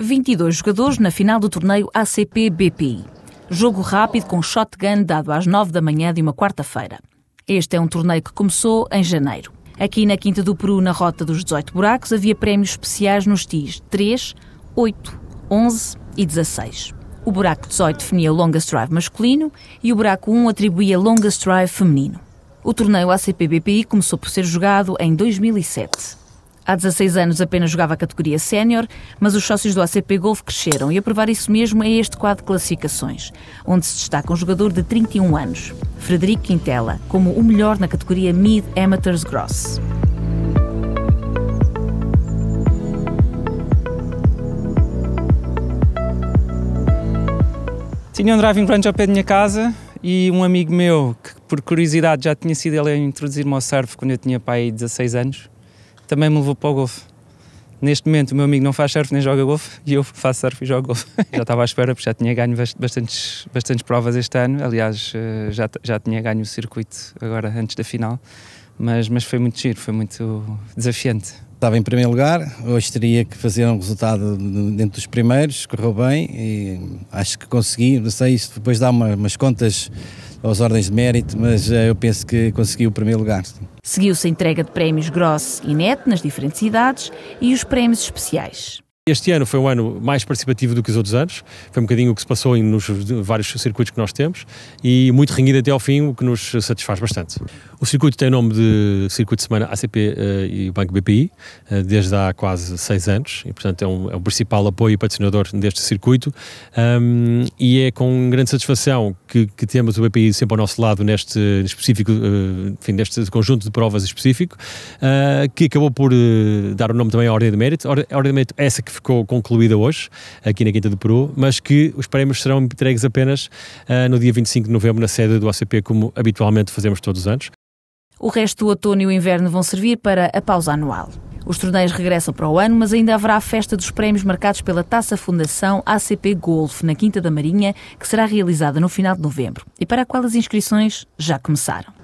22 jogadores na final do torneio ACP-BPI. Jogo rápido com shotgun dado às 9 da manhã de uma quarta-feira. Este é um torneio que começou em janeiro. Aqui na Quinta do Peru, na Rota dos 18 Buracos, havia prémios especiais nos TIs 3, 8, 11 e 16. O buraco 18 definia longest drive masculino e o buraco 1 atribuía longest drive feminino. O torneio ACP-BPI começou por ser jogado em 2007. Há 16 anos apenas jogava a categoria sénior, mas os sócios do ACP Golf cresceram e a provar isso mesmo é este quadro de classificações, onde se destaca um jogador de 31 anos, Frederico Quintela, como o melhor na categoria Mid Amateurs Gross. Tinha um driving range ao pé da minha casa e um amigo meu, que por curiosidade já tinha sido ele a introduzir-me ao surf quando eu tinha pai 16 anos, também me levou para o golfe. Neste momento o meu amigo não faz surf nem joga golfe e eu faço surf e jogo golfe. já estava à espera porque já tinha ganho bastantes, bastantes provas este ano, aliás eh, já, já tinha ganho o circuito agora antes da final, mas, mas foi muito giro, foi muito desafiante. Estava em primeiro lugar, hoje teria que fazer um resultado dentro dos primeiros, correu bem e acho que consegui, não sei, isso depois dá uma, umas contas aos ordens de mérito, mas eh, eu penso que consegui o primeiro lugar. Seguiu-se a entrega de prémios Gross e Net nas diferentes idades e os prémios especiais. Este ano foi um ano mais participativo do que os outros anos, foi um bocadinho o que se passou nos vários circuitos que nós temos e muito renhido até ao fim, o que nos satisfaz bastante. O circuito tem o nome de Circuito de Semana ACP uh, eh, e Banco BPI, uh, eh, desde há quase seis anos, e portanto é, um, é o principal apoio e patrocinador deste circuito um, ehm, e é com grande satisfação que, que, temos o BPI sempre ao nosso lado neste específico, uh, enfim, neste conjunto de provas específico, que acabou por dar o nome também à Ordem de Mérito. A Ordem de Mérito é essa que que ficou concluída hoje, aqui na Quinta do Peru, mas que os prémios serão entregues apenas uh, no dia 25 de novembro na sede do ACP, como habitualmente fazemos todos os anos. O resto do outono e o inverno vão servir para a pausa anual. Os torneios regressam para o ano, mas ainda haverá a festa dos prémios marcados pela Taça Fundação ACP Golf na Quinta da Marinha, que será realizada no final de novembro e para a qual as inscrições já começaram.